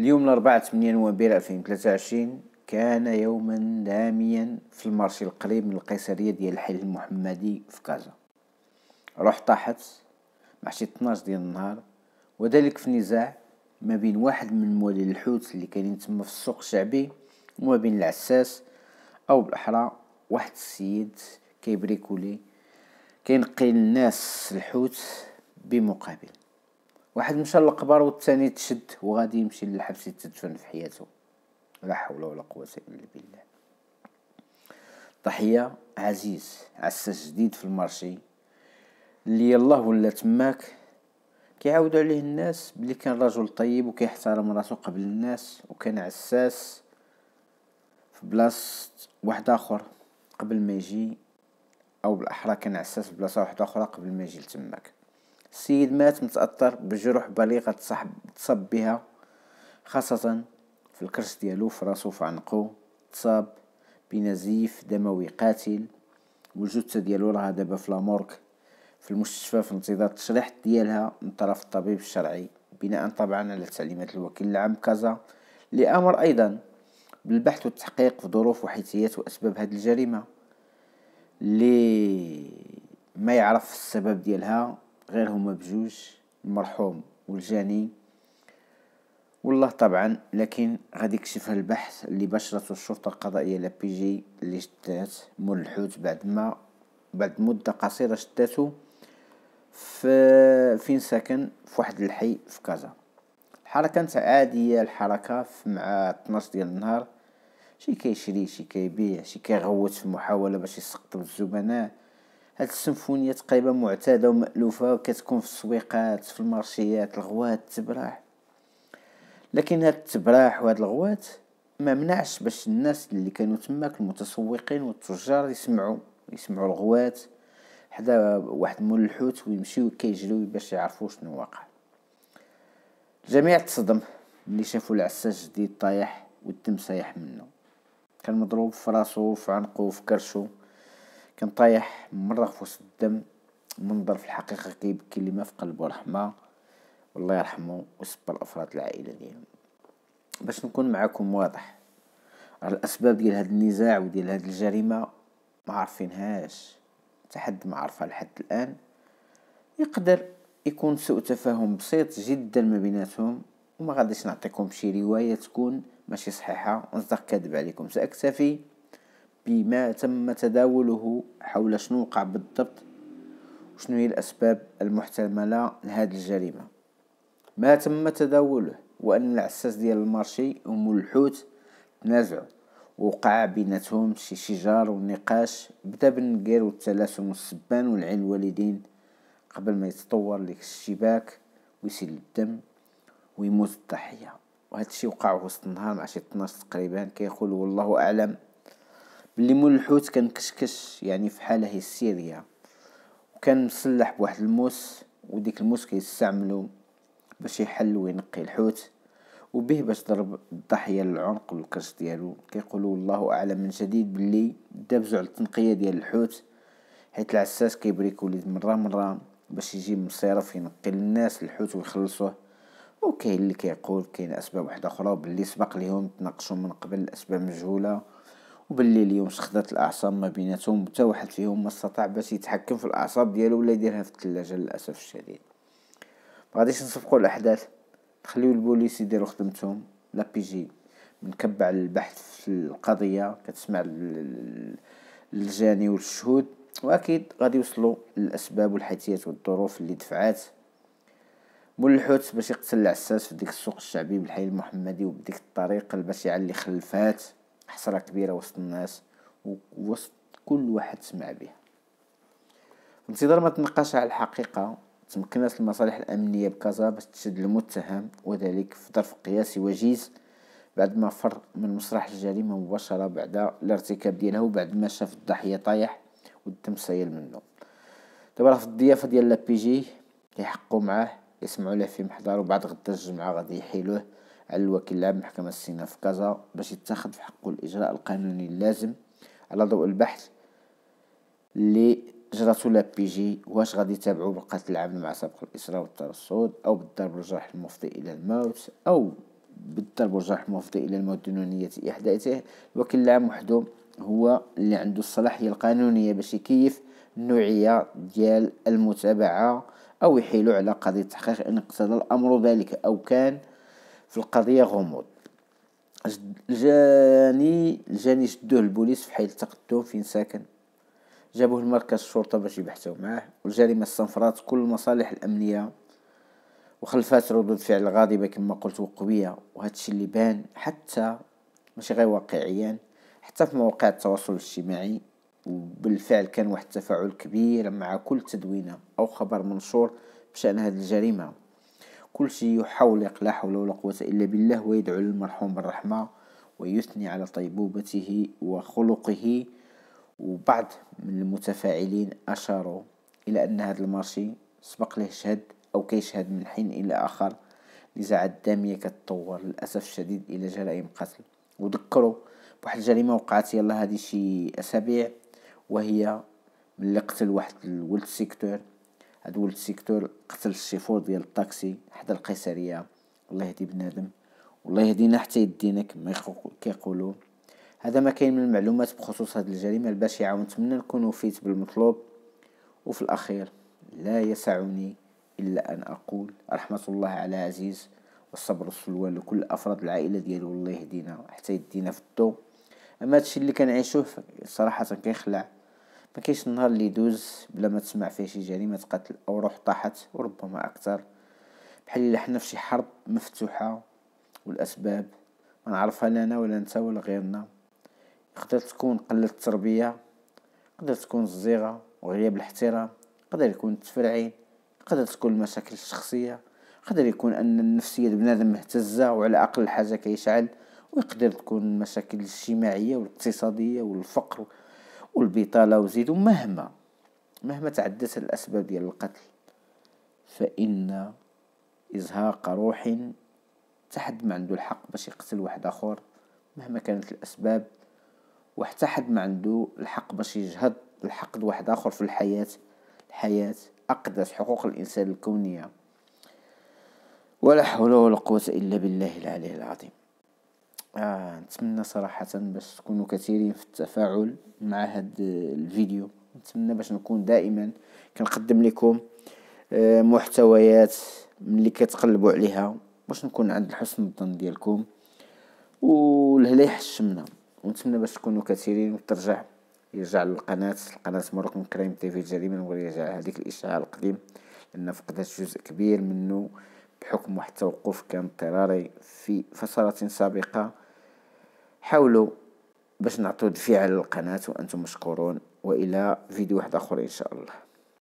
اليوم الأربعاء 8 نوفمبر 2023 كان يوما داميا في المارشي القريب من القيصرية ديال الحي المحمدي في كازا روح طاحت مع شي 12 ديال النهار وذلك في نزاع ما بين واحد من موالي الحوت اللي كاينين تما في السوق الشعبي وما بين العساس او بالاحرى واحد السيد كيبريكولي كينقي للناس الحوت بمقابل واحد مشى للقبر والثاني تشد وغادي يمشي للحبس يتدفن في حياته لا حول ولا قوة إلا بالله ضحية عزيز عساس جديد في المارشي اللي الله ولا تماك كيعاودوا عليه الناس بلي كان رجل طيب وكيحترم راسو قبل الناس وكان عساس في بلاصة واحد اخر قبل ما يجي او بالاحرى كان عساس في بلاصة واحدة اخرى قبل ما يجي لتماك السيد مات متأثر بجروح بليغة صاحب تصب بها خاصة في الكرش ديالو في راسو في عنقو تصاب بنزيف دموي قاتل والجثة ديالو راها دابا في لامورك في المستشفى في انتظار التشريح ديالها من طرف الطبيب الشرعي بناء طبعا على تعليمات الوكيل العام كازا لأمر أيضا بالبحث والتحقيق في ظروف وحيثيات وأسباب هذه الجريمة اللي ما يعرف السبب ديالها غير هما بجوج المرحوم والجاني والله طبعا لكن غادي يكشفها البحث اللي بشرته الشرطة القضائية جي اللي شدات مول الحوت بعد ما بعد مدة قصيرة شداتو في فين ساكن في واحد الحي في كازا الحركة كانت عادية الحركة مع 12 ديال النهار شي كيشري شي كيبيع شي كيغوت في محاولة باش يسقط الزبناء هاد السيمفونيه تقريبا معتاده ومالوفه كتكون في السويقات في المارشيات الغوات التبراح لكن هاد التبراح وهاد الغوات ما منعش باش الناس اللي كانوا تماك المتسوقين والتجار يسمعوا يسمعوا الغوات حدا واحد مول الحوت ويمشيو كيجريو باش يعرفوا شنو واقع الجميع تصدم ملي شافوا العساس جديد طايح والدم سايح منه كان مضروب في راسو في عنقو في كرشو كان طايح مرة في وسط الدم منظر في الحقيقة كيبكي اللي ما في قلبه رحمة والله يرحمه ويصبر أفراد العائلة ديالو باش نكون معاكم واضح الأسباب ديال هاد النزاع وديال هاد الجريمة ما عارفينهاش حتى حد ما عارفها لحد الآن يقدر يكون سوء تفاهم بسيط جدا ما بيناتهم وما غاديش نعطيكم شي رواية تكون ماشي صحيحة ونصدق كاذب عليكم سأكتفي بما تم تداوله حول شنو وقع بالضبط وشنو هي الأسباب المحتملة لهذه الجريمة ما تم تداوله وأن العساس ديال المارشي هم الحوت تنازعوا وقع بيناتهم شي شجار ونقاش بدا بالنقير والتلاسم والسبان والعين الوالدين قبل ما يتطور لك الشباك ويسيل الدم ويموت الضحية وهذا الشيء وقع وسط النهار مع شي 12 تقريبا كيقول والله أعلم ملي مول الحوت كان كشكش يعني في حاله هيستيريا وكان مسلح بواحد الموس وديك الموس كيستعملو باش يحل وينقي الحوت وبه باش ضرب الضحيه للعنق والكرش ديالو كيقولوا الله اعلم من جديد باللي دابزو على التنقيه ديال الحوت حيت العساس كيبريك وليد مره مره باش يجي مصيرف ينقي للناس الحوت ويخلصوه وكاين اللي كيقول كاين اسباب واحده اخرى وباللي سبق ليهم تناقشوا من قبل أسباب مجهوله وباللي اليوم شخدات الاعصاب ما بيناتهم حتى واحد فيهم ما استطاع باش يتحكم في الاعصاب ديالو ولا يديرها في الثلاجه للاسف الشديد ما غاديش نصفقوا الاحداث نخليو البوليس يديروا خدمتهم لا بي جي منكب على البحث في القضيه كتسمع الجاني والشهود واكيد غادي يوصلوا للاسباب والحيثيات والظروف اللي دفعات مول الحوت باش يقتل العساس في ديك السوق الشعبي بالحي المحمدي وبديك الطريقه البشعه اللي خلفات حسرة كبيرة وسط الناس ووسط كل واحد سمع به في انتظار ما تنقاش على الحقيقة تمكنت المصالح الأمنية بكازا باش تشد المتهم وذلك في ظرف قياسي وجيز بعد ما فر من مسرح الجريمة مباشرة بعد الارتكاب ديالها وبعد ما شاف الضحية طايح والدم سايل منه دابا في الضيافة ديال لابيجي يحقوا معاه يسمعوا له في محضر وبعد غدا الجمعة غادي يحيلوه على الوكيل العام محكمة السنة في كازا باش يتخذ في حقه الإجراء القانوني اللازم على ضوء البحث اللي جراتو جي واش غادي يتابعو بالقتل العام مع سابق الإسراء والترصد أو بالضرب والجرح المفضي إلى الموت أو بالضرب والجرح المفضي إلى الموت دون نية إحداثه الوكيل العام وحده هو اللي عنده الصلاحية القانونية باش يكيف النوعية ديال المتابعة أو يحيلو على قضية تحقيق إن اقتضى الأمر ذلك أو كان في القضية غموض الجاني الجاني شدوه البوليس في حي التقدم فين ساكن جابوه لمركز الشرطة باش يبحثوا معاه والجريمة استنفرات كل المصالح الأمنية وخلفات ردود فعل غاضبة كما قلت وقوية وهادشي اللي بان حتى ماشي غير واقعيا حتى في مواقع التواصل الاجتماعي وبالفعل كان واحد التفاعل كبير مع كل تدوينة أو خبر منشور بشأن هذه الجريمة كل شيء يحولق لا حول ولا قوة إلا بالله ويدعو للمرحوم بالرحمة ويثني على طيبوبته وخلقه وبعض من المتفاعلين أشاروا إلى أن هذا المارشي سبق له شهد أو كيشهد من حين إلى آخر نزاعات دامية كتطور للأسف الشديد إلى جرائم قتل وذكروا بواحد الجريمة وقعت يلا هذه شي أسابيع وهي ملي قتل واحد الولد سيكتور ولد السيكتور قتل الشيفور ديال الطاكسي حدا القيصريه الله يهدي بنادم والله يهدينا حتى يدينا كما كيقولوا هذا ما كاين من المعلومات بخصوص هذه الجريمه البشعه ونتمنى نكون وفيت بالمطلوب وفي الاخير لا يسعني الا ان اقول رحمه الله على عزيز والصبر والسلوان لكل افراد العائله ديالو والله يهدينا حتى يدينا في الضو اما هادشي اللي كنعيشوه صراحه كيخلع ما كاينش النهار اللي يدوز بلا ما تسمع فيه شي جريمه قتل او روح طاحت وربما اكثر بحال الا حنا في شي حرب مفتوحه والاسباب ما نعرفها لا انا ولا انت ولا غيرنا قدر تكون قله التربيه قدر تكون الزيغه وغياب الاحترام قدر يكون التفرعين قدر تكون المشاكل الشخصيه قدر يكون ان النفسيه بنادم مهتزه وعلى اقل حاجه كيشعل ويقدر تكون المشاكل الاجتماعيه والاقتصاديه والفقر والبطالة وزيدوا مهما مهما تعدت الأسباب ديال القتل فإن إزهاق روح حد ما عنده الحق باش يقتل واحد آخر مهما كانت الأسباب وحتى حد ما عنده الحق باش يجهد الحق واحد آخر في الحياة الحياة أقدس حقوق الإنسان الكونية ولا حول ولا قوة إلا بالله العلي العظيم آه نتمنى صراحة باش تكونوا كثيرين في التفاعل مع هاد آه، الفيديو نتمنى باش نكون دائما كنقدم لكم آه محتويات اللي كتقلبوا عليها باش نكون عند حسن الظن ديالكم والهلا يحشمنا ونتمنى باش تكونوا كثيرين وترجع يرجع للقناة القناة من كريم تيفي الجريمة ويرجع هذيك الإشعاع القديم لأن فقدت جزء كبير منه بحكم واحد التوقف كان اضطراري في فترة سابقة حاولوا باش نعطوا دفعة للقناة وأنتم مشكورون وإلى فيديو واحد آخر إن شاء الله